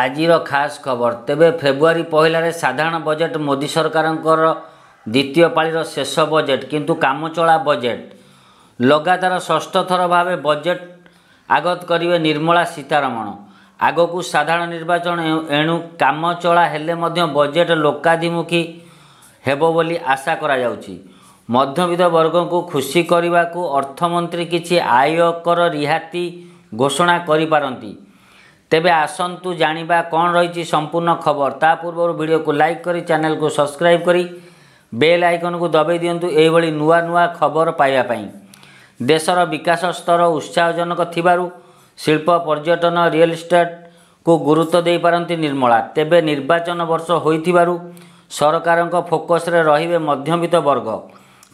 ଆଜିର ଖାସ ଖବର ତେବେ ଫେବୃଆରୀ ପହିଲାରେ ସାଧାରଣ ବଜେଟ୍ ମୋଦି ସରକାରଙ୍କର ଦ୍ୱିତୀୟ ପାଳିର ଶେଷ ବଜେଟ୍ କିନ୍ତୁ କାମଚଳା ବଜେଟ୍ ଲଗାତାର ଷଷ୍ଠ ଥର ଭାବେ ବଜେଟ୍ ଆଗତ କରିବେ ନିର୍ମଳା ସୀତାରମଣ ଆଗକୁ ସାଧାରଣ ନିର୍ବାଚନ ଏଣୁ କାମଚଳା ହେଲେ ମଧ୍ୟ ବଜେଟ୍ ଲୋକାଭିମୁଖୀ ହେବ ବୋଲି ଆଶା କରାଯାଉଛି ମଧ୍ୟବିତ୍ତ ବର୍ଗଙ୍କୁ ଖୁସି କରିବାକୁ ଅର୍ଥମନ୍ତ୍ରୀ କିଛି ଆୟକର ରିହାତି ଘୋଷଣା କରିପାରନ୍ତି ତେବେ ଆସନ୍ତୁ ଜାଣିବା କ'ଣ ରହିଛି ସମ୍ପୂର୍ଣ୍ଣ ଖବର ତା ପୂର୍ବରୁ ଭିଡ଼ିଓକୁ ଲାଇକ୍ କରି ଚ୍ୟାନେଲକୁ ସବସ୍କ୍ରାଇବ୍ କରି ବେଲ୍ ଆଇକନକୁ ଦବାଇ ଦିଅନ୍ତୁ ଏହିଭଳି ନୂଆ ନୂଆ ଖବର ପାଇବା ପାଇଁ ଦେଶର ବିକାଶ ସ୍ତର ଉତ୍ସାହଜନକ ଥିବାରୁ ଶିଳ୍ପ ପର୍ଯ୍ୟଟନ ରିଅଲ ଇଷ୍ଟେଟ୍କୁ ଗୁରୁତ୍ୱ ଦେଇପାରନ୍ତି ନିର୍ମଳା ତେବେ ନିର୍ବାଚନ ବର୍ଷ ହୋଇଥିବାରୁ ସରକାରଙ୍କ ଫୋକସ୍ରେ ରହିବେ ମଧ୍ୟବିତ୍ତ ବର୍ଗ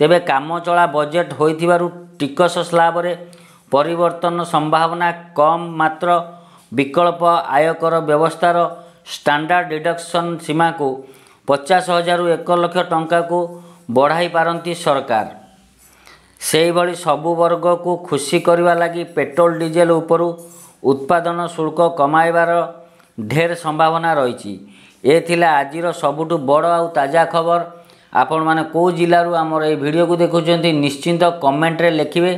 ତେବେ କାମଚଳା ବଜେଟ୍ ହୋଇଥିବାରୁ ଟିକସ ସ୍ଲାବରେ ପରିବର୍ତ୍ତନ ସମ୍ଭାବନା କମ୍ ମାତ୍ର ବିକଳ୍ପ ଆୟକର ବ୍ୟବସ୍ଥାର ଷ୍ଟାଣ୍ଡାର୍ଡ଼ ଡିଡକ୍ସନ୍ ସୀମାକୁ ପଚାଶ ହଜାରରୁ ଏକ ଲକ୍ଷ ଟଙ୍କାକୁ ବଢ଼ାଇ ପାରନ୍ତି ସରକାର ସେହିଭଳି ସବୁ ବର୍ଗକୁ ଖୁସି କରିବା ଲାଗି ପେଟ୍ରୋଲ ଡିଜେଲ ଉପରୁ ଉତ୍ପାଦନ ଶୁଳ୍କ କମାଇବାର ଢେର ସମ୍ଭାବନା ରହିଛି ଏ ଥିଲା ଆଜିର ସବୁଠୁ ବଡ଼ ଆଉ ତାଜା ଖବର ଆପଣମାନେ କେଉଁ ଜିଲ୍ଲାରୁ ଆମର ଏହି ଭିଡ଼ିଓକୁ ଦେଖୁଛନ୍ତି ନିଶ୍ଚିନ୍ତ କମେଣ୍ଟରେ ଲେଖିବେ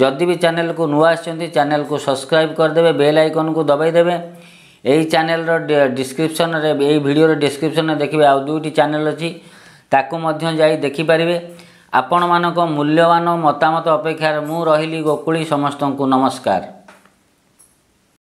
ଯଦି ବି ଚ୍ୟାନେଲ୍କୁ ନୂଆ ଆସିଛନ୍ତି ଚ୍ୟାନେଲ୍କୁ ସବସ୍କ୍ରାଇବ୍ କରିଦେବେ ବେଲ୍ ଆଇକନ୍କୁ ଦବାଇଦେବେ ଏହି ଚ୍ୟାନେଲ୍ର ଡିସ୍କ୍ରିପ୍ସନ୍ରେ ଏହି ଭିଡ଼ିଓର ଡିସ୍କ୍ରିପ୍ସନ୍ରେ ଦେଖିବେ ଆଉ ଦୁଇଟି ଚ୍ୟାନେଲ୍ ଅଛି ତାକୁ ମଧ୍ୟ ଯାଇ ଦେଖିପାରିବେ ଆପଣମାନଙ୍କ ମୂଲ୍ୟବାନ ମତାମତ ଅପେକ୍ଷାରେ ମୁଁ ରହିଲି ଗୋକୁଳି ସମସ୍ତଙ୍କୁ ନମସ୍କାର